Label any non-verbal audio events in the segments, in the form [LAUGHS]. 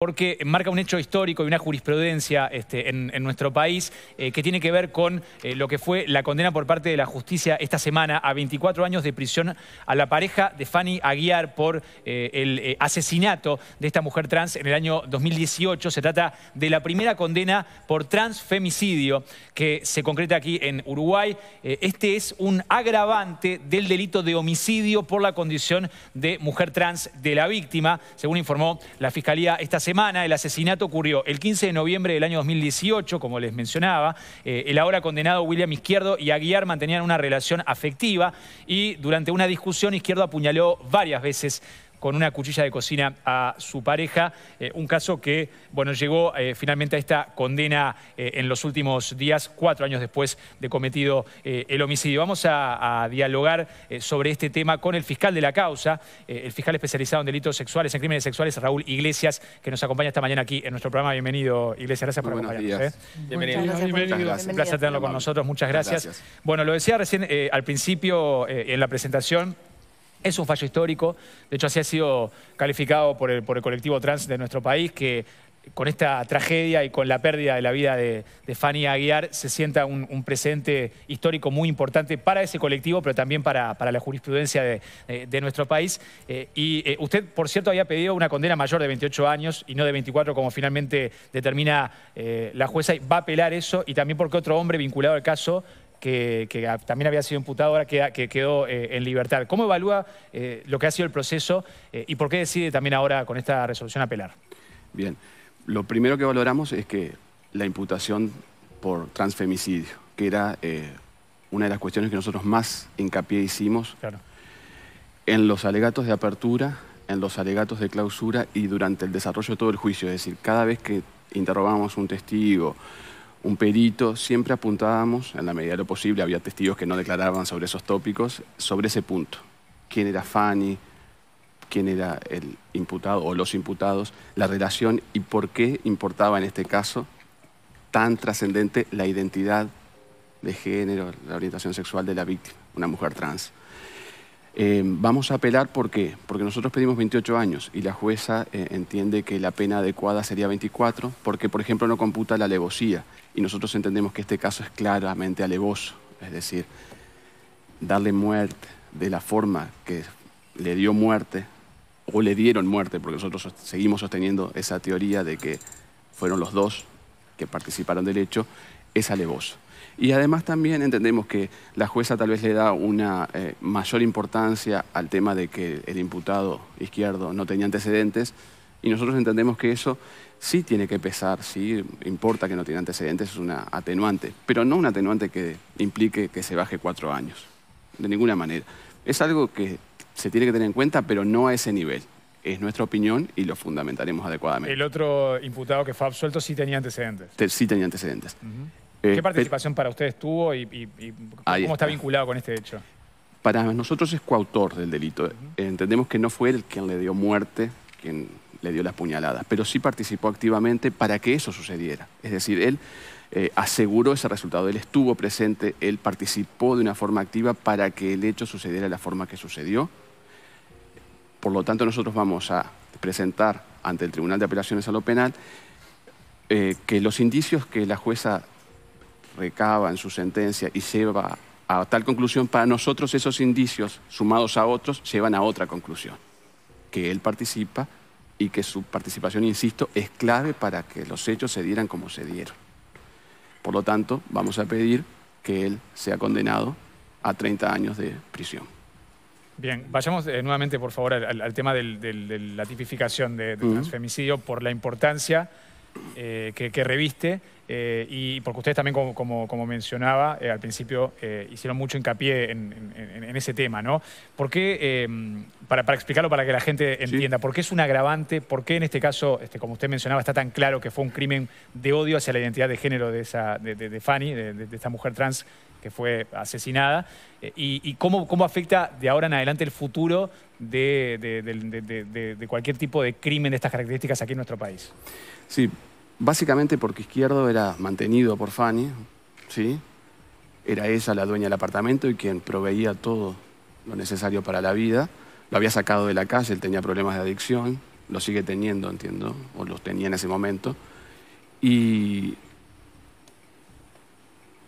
porque marca un hecho histórico y una jurisprudencia este, en, nuestro país eh, que tiene que ver con eh, lo que fue la condena por parte de la justicia esta semana a 24 años de prisión a la pareja de Fanny Aguiar por eh, el asesinato de esta mujer trans en el año 2018. Se trata de la primera condena por transfemicidio que se concreta aquí en Uruguay. este es un agravante del delito de homicidio por la condición de mujer trans de la víctima, según informó la Fiscalía esta semana semana el asesinato ocurrió el 15 de noviembre del año 2018, como les mencionaba. Eh, el ahora condenado William Izquierdo y Aguiar mantenían una relación afectiva y durante una discusión Izquierdo apuñaló varias veces con una cuchilla de cocina a su pareja. Eh, un caso que, bueno, llegó eh, finalmente a esta condena eh, en los últimos días, cuatro años después de cometido el homicidio. Vamos a, dialogar sobre este tema con el fiscal de la causa, el fiscal especializado en delitos sexuales, en crímenes sexuales, Raúl Iglesias, que nos acompaña esta mañana aquí en nuestro programa. Bienvenido, Iglesias. Gracias por Muy acompañarnos. Bienvenido. Un placer tenerlo con nosotros. Muchas gracias. Bueno, lo decía recién al principio en la presentación. Es un fallo histórico, de hecho así ha sido calificado por el, colectivo trans de nuestro país, que con esta tragedia y con la pérdida de la vida de, Fanny Aguiar se sienta un, presente histórico muy importante para ese colectivo, pero también para, la jurisprudencia de, nuestro país. Eh, y eh, usted, por cierto, había pedido una condena mayor de 28 años y no de 24, como finalmente determina eh, la jueza, y va a apelar eso, y también porque otro hombre vinculado al caso que, también había sido imputado, ahora que, que quedó eh, en libertad. ¿Cómo evalúa eh, lo que ha sido el proceso eh, y por qué decide también ahora con esta resolución apelar? Bien, lo primero que valoramos es que la imputación por transfemicidio, que era una de las cuestiones que nosotros más hincapié hicimos en los alegatos de apertura, en los alegatos de clausura y durante el desarrollo de todo el juicio. Es decir, cada vez que interrogábamos un testigo, un perito, siempre apuntábamos, en la medida de lo posible, había testigos que no declaraban sobre esos tópicos, sobre ese punto. ¿Quién era Fanny? ¿Quién era el imputado o los imputados? La relación y por qué importaba en este caso tan trascendente la identidad de género, la orientación sexual de la víctima, una mujer trans. Eh, vamos a apelar porque, porque nosotros pedimos 28 años y la jueza eh, entiende que la pena adecuada sería 24 porque, por ejemplo, no computa la alevosía y nosotros entendemos que este caso es claramente alevoso, es decir, darle muerte de la forma que le dio muerte o le dieron muerte, porque nosotros seguimos sosteniendo esa teoría de que fueron los dos que participaron del hecho, es alevoso. Y además también entendemos que la jueza tal vez le da una eh, mayor importancia al tema de que el imputado izquierdo no tenía antecedentes y nosotros entendemos que eso sí tiene que pesar, sí importa que no tiene antecedentes, es una atenuante, pero no un atenuante que implique que se baje cuatro años, de ninguna manera. Es algo que se tiene que tener en cuenta, pero no a ese nivel. Es nuestra opinión y lo fundamentaremos adecuadamente. El otro imputado que fue absuelto sí tenía antecedentes. sí tenía antecedentes. Eh, ¿Qué participación para ustedes tuvo y, cómo está. vinculado con este hecho? Para nosotros es coautor del delito. Entendemos que no fue él quien le dio muerte, quien le dio las puñaladas, pero sí participó activamente para que eso sucediera. Es decir, él eh, aseguró ese resultado, él estuvo presente, él participó de una forma activa para que el hecho sucediera de la forma que sucedió. Por lo tanto, nosotros vamos a presentar ante el Tribunal de Apelaciones a lo Penal eh, que los indicios que la jueza recaba en su sentencia y lleva a tal conclusión, para nosotros esos indicios sumados a otros llevan a otra conclusión, que él participa y que su participación, insisto, es clave para que los hechos se dieran como se dieron. Por lo tanto, vamos a pedir que él sea condenado a 30 años de prisión. Bien, vayamos eh, nuevamente, por favor, al, tema de la tipificación de, del transfemicidio por la importancia eh, que reviste eh, y porque ustedes también, como, mencionaba eh, al principio, eh, hicieron mucho hincapié en, ese tema, ¿no? ¿Por qué, em, para, explicarlo para que la gente entienda, por qué es un agravante, por qué en este caso, este, como usted mencionaba, está tan claro que fue un crimen de odio hacia la identidad de género de, esa, de, Fanny, de, esta mujer trans que fue asesinada, y, cómo, afecta de ahora en adelante el futuro de, de, cualquier tipo de crimen de estas características aquí en nuestro país. Sí, Básicamente porque Izquierdo era mantenido por Fanny, ¿sí? Era ella la dueña del apartamento y quien proveía todo lo necesario para la vida. Lo había sacado de la calle, él tenía problemas de adicción, lo sigue teniendo, entiendo, o los tenía en ese momento. Y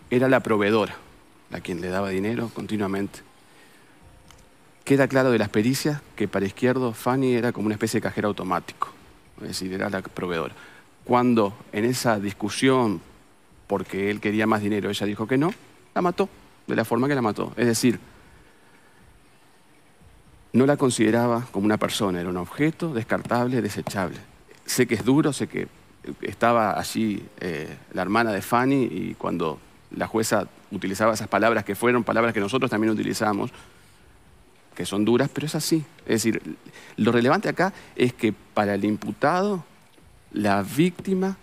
era la proveedora, la quien le daba dinero continuamente. Queda claro de las pericias que para Izquierdo Fanny era como una especie de cajero automático, es decir, era la proveedora cuando en esa discusión, porque él quería más dinero, ella dijo que no, la mató, de la forma que la mató. Es decir, no la consideraba como una persona, era un objeto descartable, desechable. Sé que es duro, sé que estaba allí eh, la hermana de Fanny y cuando la jueza utilizaba esas palabras que fueron palabras que nosotros también utilizamos, que son duras, pero es así. Es decir, lo relevante acá es que para el imputado la víctima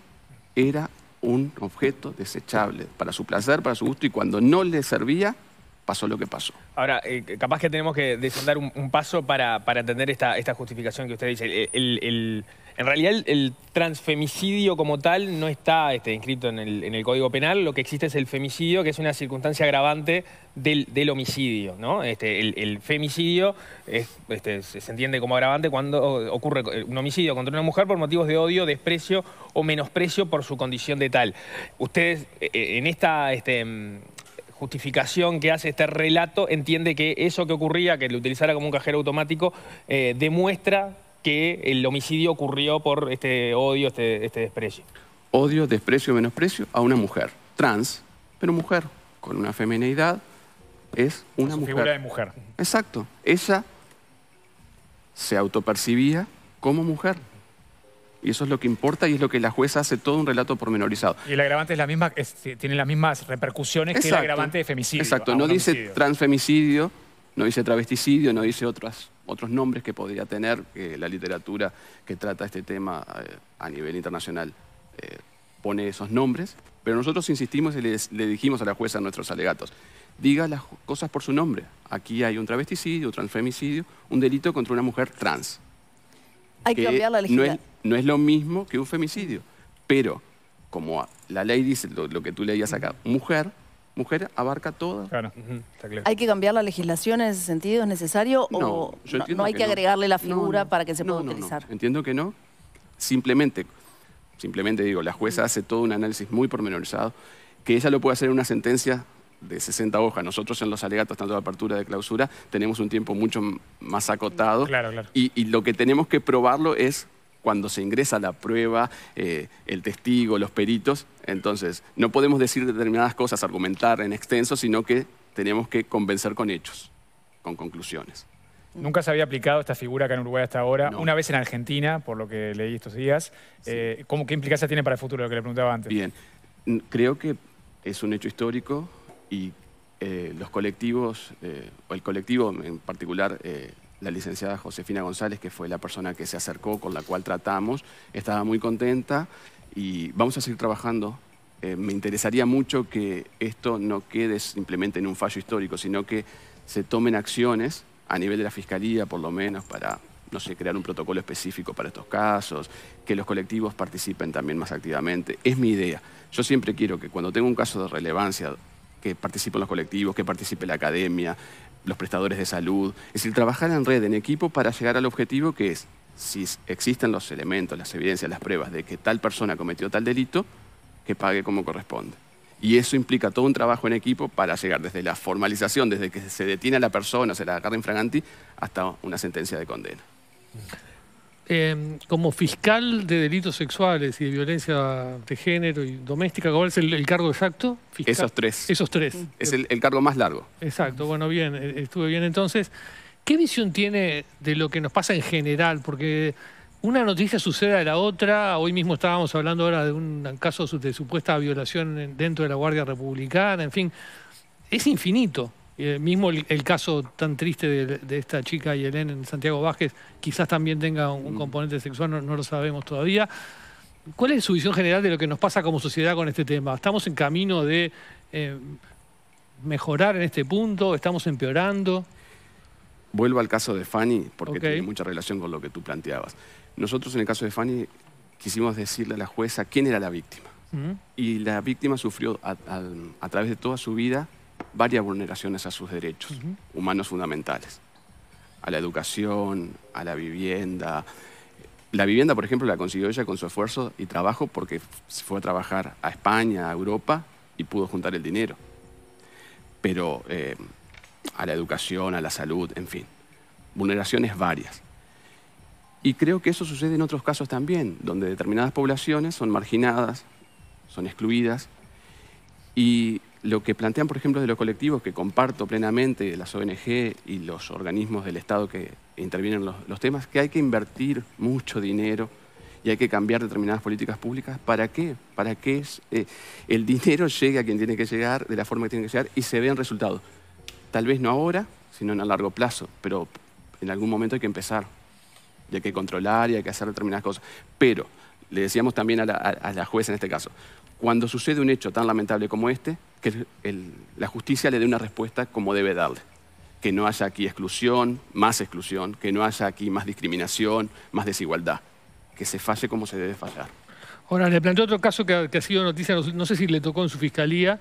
era un objeto desechable para su placer, para su gusto, y cuando no le servía, pasó lo que pasó. Ahora, eh, capaz que tenemos que dar un, paso para, para entender esta, justificación que usted dice. en realidad, el transfemicidio como tal no está este, inscrito en, en el, Código Penal. Lo que existe es el femicidio, que es una circunstancia agravante del, homicidio. ¿no? Este, el, femicidio este, se entiende como agravante cuando ocurre eh, un homicidio contra una mujer por motivos de odio, desprecio o menosprecio por su condición de tal. Ustedes, eh, en esta... Este, justificación que hace este relato entiende que eso que ocurría, que lo utilizara como un cajero automático, eh, demuestra que el homicidio ocurrió por este odio, este, este, desprecio. Odio, desprecio, menosprecio a una mujer, trans, pero mujer, con una feminidad, es una figura de mujer. Exacto. Ella se autopercibía como mujer. Y eso es lo que importa y es lo que la jueza hace todo un relato pormenorizado. Y el agravante es la misma, tiene las mismas repercusiones que el agravante de femicidio. Exacto, no dice transfemicidio, no dice travesticidio, no dice otros, otros nombres que podría tener que la literatura que trata este tema eh, a nivel internacional eh, pone esos nombres. Pero nosotros insistimos y le dijimos a la jueza nuestros alegatos, diga las cosas por su nombre. Aquí hay un travesticidio, un transfemicidio, un delito contra una mujer trans. Hay que, cambiar la legislación. No, es, lo mismo que un femicidio, pero como la ley dice, lo, que tú leías acá, mujer, mujer abarca todo. ¿Hay que cambiar la legislación en ese sentido? ¿Es necesario? ¿O no, hay que, agregarle la figura para que se pueda utilizar? Entiendo que no. Simplemente, simplemente digo, la jueza hace todo un análisis muy pormenorizado, que ella lo puede hacer en una sentencia de 60 hojas. Nosotros en los alegatos, tanto de apertura de clausura, tenemos un tiempo mucho más acotado. Y, lo que tenemos que probarlo es cuando se ingresa la prueba, eh, el testigo, los peritos. Entonces, no podemos decir determinadas cosas, argumentar en extenso, sino que tenemos que convencer con hechos, con conclusiones. Nunca se había aplicado esta figura acá en Uruguay hasta ahora. Una vez en Argentina, por lo que leí estos días. Eh, ¿Qué implicancia tiene para el futuro, lo que le preguntaba antes? Bien, creo que es un hecho histórico y eh, los colectivos, eh, o el colectivo en particular, eh, la licenciada Josefina González, que fue la persona que se acercó, con la cual tratamos, estaba muy contenta y vamos a seguir trabajando. me interesaría mucho que esto no quede simplemente en un fallo histórico, sino que se tomen acciones a nivel de la Fiscalía, por lo menos, para no sé, crear un protocolo específico para estos casos, que los colectivos participen también más activamente. Es mi idea. Yo siempre quiero que cuando tengo un caso de relevancia que participen los colectivos, que participe la academia, los prestadores de salud. Es decir, trabajar en red, en equipo, para llegar al objetivo que es, si existen los elementos, las evidencias, las pruebas de que tal persona cometió tal delito, que pague como corresponde. Y eso implica todo un trabajo en equipo para llegar desde la formalización, desde que se detiene a la persona, se la agarra infraganti, hasta una sentencia de condena. Em, como fiscal de delitos sexuales y de violencia de género y doméstica, ¿cuál es el, cargo exacto? Esos tres. Esos tres. Es el, el, cargo más largo. Exacto, bueno, bien, eh, estuve bien entonces. ¿Qué visión tiene de lo que nos pasa en general? Porque una noticia sucede a la otra. Hoy mismo estábamos hablando ahora de un caso de supuesta violación dentro de la Guardia Republicana, en fin. Es infinito. Eh, mismo el, caso tan triste de, esta chica y en Santiago Vázquez, quizás también tenga un, mm. componente sexual, no, lo sabemos todavía. ¿Cuál es su visión general de lo que nos pasa como sociedad con este tema? ¿Estamos en camino de eh, mejorar en este punto? ¿Estamos empeorando? Vuelvo al caso de Fanny, porque tiene mucha relación con lo que tú planteabas. Nosotros en el caso de Fanny quisimos decirle a la jueza quién era la víctima. Mm. Y la víctima sufrió a través de toda su vida varias vulneraciones a sus derechos humanos fundamentales, a la educación, a la vivienda. La vivienda, por ejemplo, la consiguió ella con su esfuerzo y trabajo porque se fue a trabajar a España, a Europa y pudo juntar el dinero. Pero eh, a la educación, a la salud, en fin, vulneraciones varias. Y creo que eso sucede en otros casos también, donde determinadas poblaciones son marginadas, son excluidas y lo que plantean, por ejemplo, de los colectivos que comparto plenamente, las ONG y los organismos del Estado que intervienen en los, temas, que hay que invertir mucho dinero y hay que cambiar determinadas políticas públicas. ¿Para qué? Para que eh, el dinero llegue a quien tiene que llegar, de la forma que tiene que llegar, y se vean resultados. Tal vez no ahora, sino en a largo plazo, pero en algún momento hay que empezar. Y hay que controlar y hay que hacer determinadas cosas. Pero, le decíamos también a la, a la jueza en este caso, cuando sucede un hecho tan lamentable como este, que la justicia le dé una respuesta como debe darle. Que no haya aquí exclusión, más exclusión, que no haya aquí más discriminación, más desigualdad. Que se falle como se debe fallar. Ahora, le planteo otro caso que ha, sido noticia, no, sé si le tocó en su fiscalía,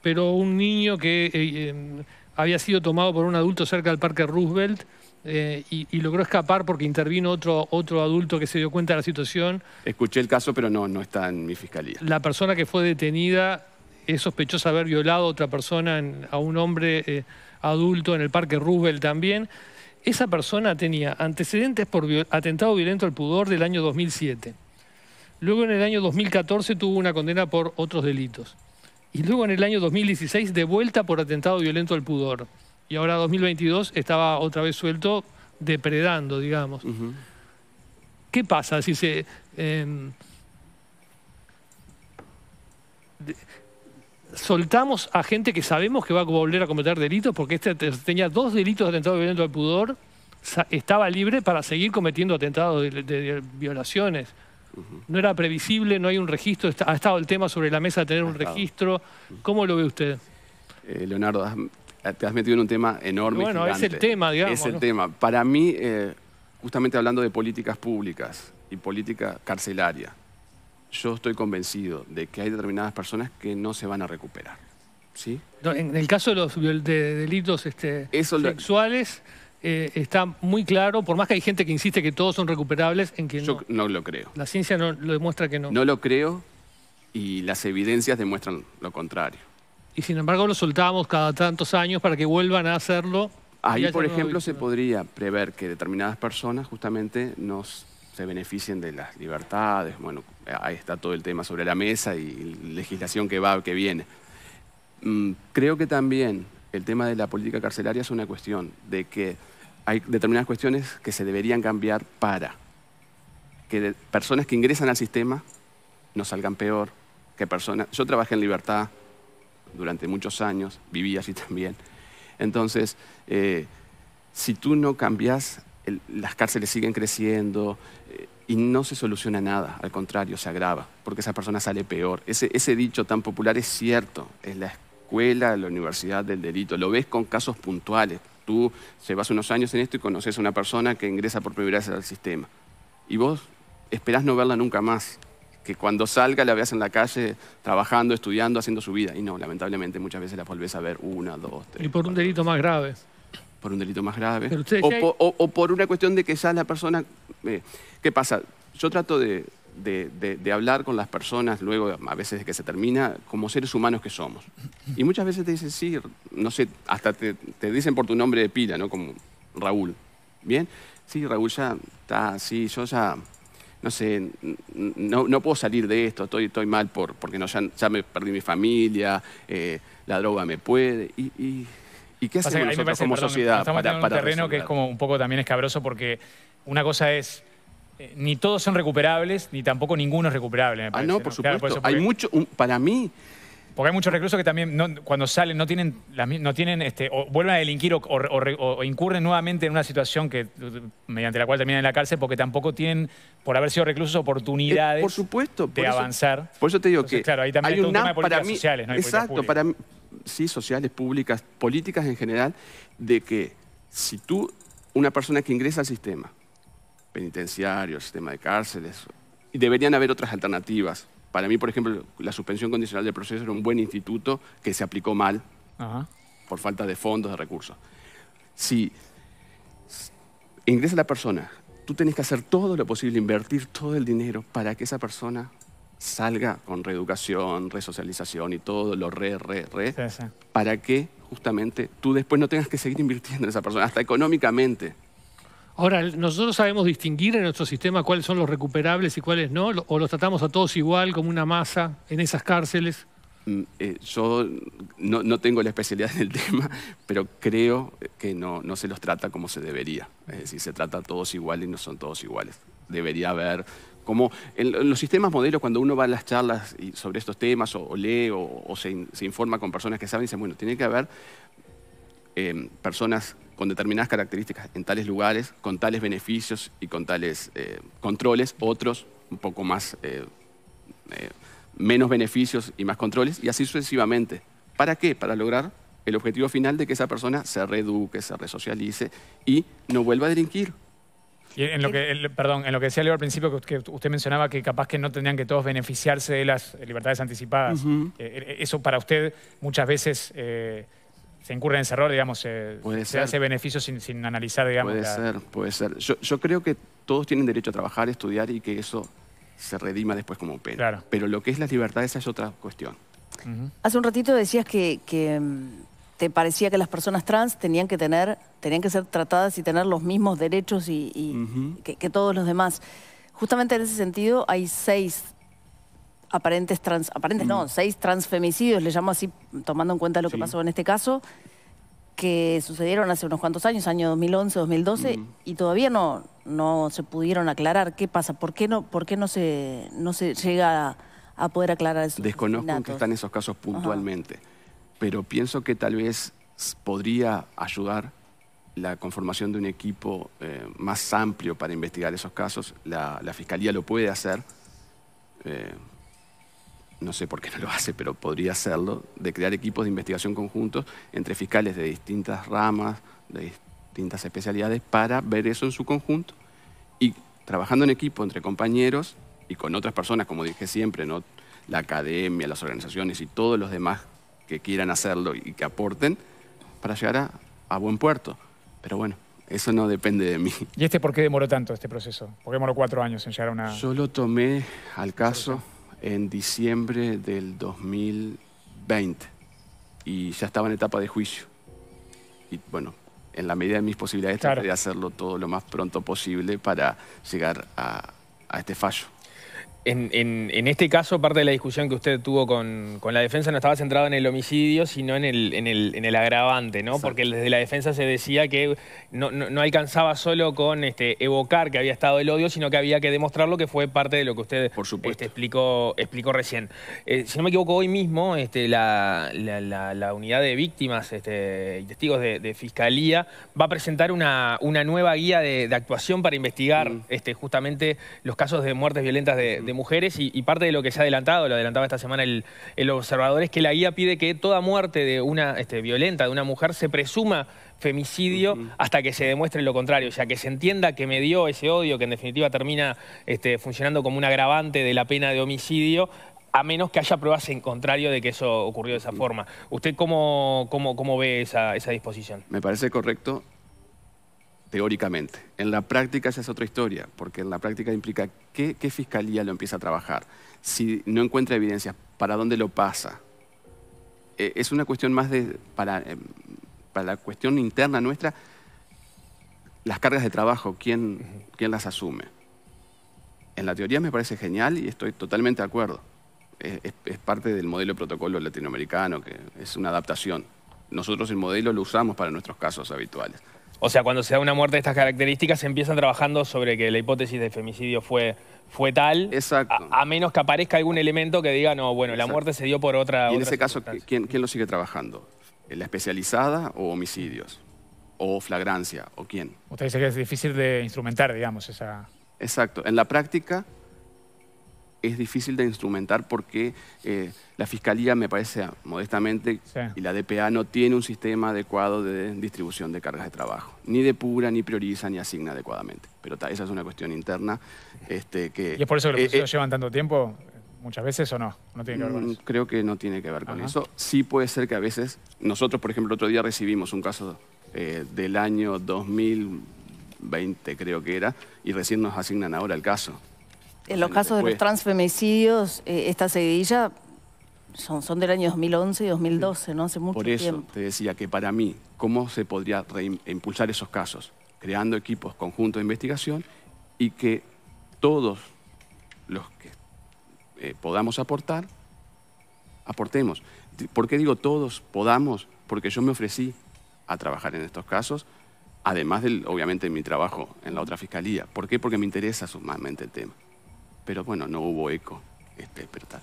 pero un niño que eh, eh, había sido tomado por un adulto cerca del Parque Roosevelt eh, y, logró escapar porque intervino otro, adulto que se dio cuenta de la situación. Escuché el caso, pero no, no está en mi fiscalía. La persona que fue detenida es sospechosa de haber violado a otra persona, a un hombre eh, adulto en el Parque Rubel también. Esa persona tenía antecedentes por atentado violento al pudor del año 2007. Luego en el año 2014 tuvo una condena por otros delitos. Y luego en el año 2016 de vuelta por atentado violento al pudor y ahora 2022 estaba otra vez suelto, depredando, digamos. ¿Qué pasa si se... Em, soltamos a gente que sabemos que va a volver a cometer delitos, porque este tenía dos delitos de atentado violento al pudor, estaba libre para seguir cometiendo atentados de, violaciones. No era previsible, no hay un registro, ha estado el tema sobre la mesa de tener un registro. ¿Cómo lo ve usted? Eh, Leonardo, eh, te has metido en un tema enorme. Bueno, es el tema, digamos. Es el tema. Para mí, eh, justamente hablando de políticas públicas y política carcelaria, yo estoy convencido de que hay determinadas personas que no se van a recuperar. ¿Sí? en el caso de los delitos este, sexuales, eh, está muy claro, por más que hay gente que insiste que todos son recuperables, en que no. Yo no lo creo. La ciencia no, lo demuestra que no. No lo creo y las evidencias demuestran lo contrario. Y sin embargo lo soltamos cada tantos años para que vuelvan a hacerlo. Ahí, por ejemplo, se podría prever que determinadas personas justamente nos se beneficien de las libertades. Bueno, ahí está todo el tema sobre la mesa y legislación que va, que viene. Mm, creo que también el tema de la política carcelaria es una cuestión de que hay determinadas cuestiones que se deberían cambiar para que personas que ingresan al sistema no salgan peor que personas... Yo trabajé en libertad durante muchos años, viví así [LAUGHS] también. Entonces, eh, si tú no cambias, las cárceles siguen creciendo eh, y no se soluciona nada, al contrario, se agrava, porque esa persona sale peor. Ese, ese dicho tan popular es cierto, es la escuela, la universidad del delito, lo ves con casos puntuales. Tú llevas unos años en esto y conoces a una persona que ingresa por primera vez al sistema. Y vos esperás no verla nunca más que cuando salga la veas en la calle trabajando, estudiando, haciendo su vida. Y no, lamentablemente muchas veces la volvés a ver una, dos, tres. Y por un delito más grave. Por un delito más grave. o, por, una cuestión de que ya la persona... Eh, ¿Qué pasa? Yo trato de, hablar con las personas luego, a veces que se termina, como seres humanos que somos. Y muchas veces te dicen, sí, no sé, hasta te, te dicen por tu nombre de pila, ¿no? Como Raúl. ¿Bien? Sí, Raúl ya está, sí, yo ya no sé, no, puedo salir de esto, estoy, estoy mal por, porque no, ya, me perdí mi familia, eh, la droga me puede. Y, y, qué hacemos nosotros parece, como sociedad estamos para, un terreno que es como un poco también escabroso porque una cosa es eh, ni todos son recuperables, ni tampoco ninguno es recuperable. ah, no, por supuesto. Hay mucho, para mí, porque hay muchos reclusos que también cuando salen no tienen, no tienen este, o vuelven a delinquir o, incurren nuevamente en una situación mediante la cual terminan en la cárcel porque tampoco tienen, por haber sido reclusos, oportunidades eh, por supuesto, de avanzar. Por eso te digo que claro, también hay un, tema de políticas sociales. ¿no? Exacto, para mí, sí, sociales, públicas, políticas en general, de que si tú, una persona que ingresa al sistema penitenciario, sistema de cárceles, y deberían haber otras alternativas para mí, por ejemplo, la suspensión condicional del proceso era un buen instituto que se aplicó mal por falta de fondos, de recursos. Si ingresa la persona, tú tenés que hacer todo lo posible, invertir todo el dinero para que esa persona salga con reeducación, resocialización y todo lo re, re, re, para que justamente tú después no tengas que seguir invirtiendo en esa persona, hasta económicamente. Ahora, ¿nosotros sabemos distinguir en nuestro sistema cuáles son los recuperables y cuáles no? ¿O los tratamos a todos igual, como una masa, en esas cárceles? Mm, eh, yo no, tengo la especialidad en el [LAUGHS] tema, pero creo que no, no se los trata como se debería. Es decir, se trata a todos igual y no son todos iguales. Debería haber como en, los sistemas modelos, cuando uno va a las charlas sobre estos temas o, lee o, se, informa con personas que saben, dicen, bueno, tiene que haber em, personas con determinadas características en tales lugares, con tales beneficios y con tales eh, controles, otros un poco más, eh, eh, menos beneficios y más controles, y así sucesivamente. ¿Para qué? Para lograr el objetivo final de que esa persona se reeduque, se resocialice y no vuelva a delinquir. en lo que, perdón, en lo que decía Leo al principio, que usted mencionaba que capaz que no tendrían que todos beneficiarse de las libertades anticipadas. eso para usted muchas veces se incurre en ese error, digamos, se, hace beneficio sin, analizar, digamos. Puede ser, puede ser. Yo, creo que todos tienen derecho a trabajar, estudiar y que eso se redima después como pena. Pero lo que es las libertades es otra cuestión. Hace un ratito decías que, mm, te parecía que las personas trans tenían que tener, tenían que ser tratadas y tener los mismos derechos y, que, todos los demás. Justamente en ese sentido hay seis aparentes, trans, aparentes no, mm. seis transfemicidios, le llamo así, tomando en cuenta lo que pasó en este caso, que sucedieron hace unos cuantos años, año 2011, 2012, mm. y todavía no, no se pudieron aclarar. ¿Qué pasa? ¿Por qué no, por qué no, se, no se llega a, poder aclarar eso? Desconozco en están esos casos puntualmente, pero pienso que tal vez podría ayudar la conformación de un equipo eh, más amplio para investigar esos casos. La, Fiscalía lo puede hacer. Eh, no sé por qué no lo hace, pero podría hacerlo, de crear equipos de investigación conjuntos entre fiscales de distintas ramas, de distintas especialidades, para ver eso en su conjunto y trabajando en equipo entre compañeros y con otras personas, como dije siempre, ¿no? la academia, las organizaciones y todos los demás que quieran hacerlo y que aporten para llegar a, a buen puerto. Pero bueno, eso no depende de mí. ¿Y este por qué demoró tanto este proceso? ¿Por qué demoró cuatro años en llegar a una...? Yo lo tomé al caso en diciembre del 2020 y ya estaba en etapa de juicio. Y bueno, en la medida de mis posibilidades de hacerlo todo lo más pronto posible para llegar a este fallo. En, este caso, parte de la discusión que usted tuvo con, la defensa no estaba centrada en el homicidio, sino en el, en el, agravante, ¿no? Porque desde la defensa se decía que no, alcanzaba solo con este, evocar que había estado el odio, sino que había que demostrarlo, que fue parte de lo que usted este, explicó, explicó recién. Eh, si no me equivoco, hoy mismo este, la, unidad de víctimas este, y testigos de, Fiscalía va a presentar una, nueva guía de, actuación para investigar mm. este, justamente los casos de muertes violentas de, mujeres. de mujeres y, parte de lo que se ha adelantado, lo adelantaba esta semana el, el observador, es que la guía pide que toda muerte de una este, violenta de una mujer se presuma femicidio hasta que se demuestre lo contrario, o sea, que se entienda que me dio ese odio que en definitiva termina este, funcionando como un agravante de la pena de homicidio, a menos que haya pruebas en contrario de que eso ocurrió de esa mm. forma. ¿Usted cómo, cómo, cómo ve esa, esa disposición? Me parece correcto teóricamente. En la práctica esa es otra historia, porque en la práctica implica qué, fiscalía lo empieza a trabajar, si no encuentra evidencias, para dónde lo pasa. E, es una cuestión más de, eh, para, la cuestión interna nuestra, las cargas de trabajo, ¿quién, las asume? En la teoría me parece genial y estoy totalmente de acuerdo. Es, es parte del modelo de protocolo latinoamericano, que es una adaptación. Nosotros el modelo lo usamos para nuestros casos habituales. O sea, cuando se da una muerte de estas características, se empiezan trabajando sobre que la hipótesis de femicidio fue, fue tal. Exacto. A, menos que aparezca algún elemento que diga, no, bueno, la muerte se dio por otra. Y en ese caso, ¿quién, ¿quién lo sigue trabajando? ¿La especializada o homicidios? ¿O flagrancia? ¿O quién? Usted dice que es difícil de instrumentar, digamos, esa. Exacto. En la práctica, es difícil de instrumentar porque eh, la Fiscalía, me parece modestamente, y la DPA no tiene un sistema adecuado de distribución de cargas de trabajo. Ni depura, ni prioriza, ni asigna adecuadamente. Pero esa es una cuestión interna. Este, que, ¿Y es por eso que los eh, eh, llevan tanto tiempo? muchas veces o no? ¿No tiene mm, Creo que no tiene que ver con eso. Sí puede ser que a veces, nosotros por ejemplo otro día recibimos un caso del año 2020 creo que era, y recién nos asignan ahora el caso en los casos de los transfemicidios, eh, esta seguidilla son, son, del año 2011 y 2012, ¿no? Hace mucho Por eso te decía que para mí, ¿cómo se podría impulsar esos casos? Creando equipos conjuntos de investigación y que todos los que eh, podamos aportar, aportemos. ¿Por qué digo todos podamos? Porque yo me ofrecí a trabajar en estos casos, además del, obviamente, mi trabajo en la otra fiscalía. ¿Por qué? Porque me interesa sumamente el tema pero bueno, no hubo eco este despertar.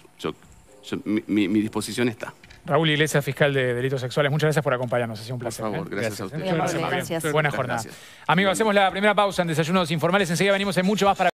mi, disposición está. Raúl Iglesias, fiscal de delitos sexuales, muchas gracias por acompañarnos. Ha sido un placer. Por favor, ¿eh? gracias, a Gracias. ¿eh? Buena jornada. Amigos, hacemos la primera pausa en Desayunos Informales. Enseguida venimos en mucho más para...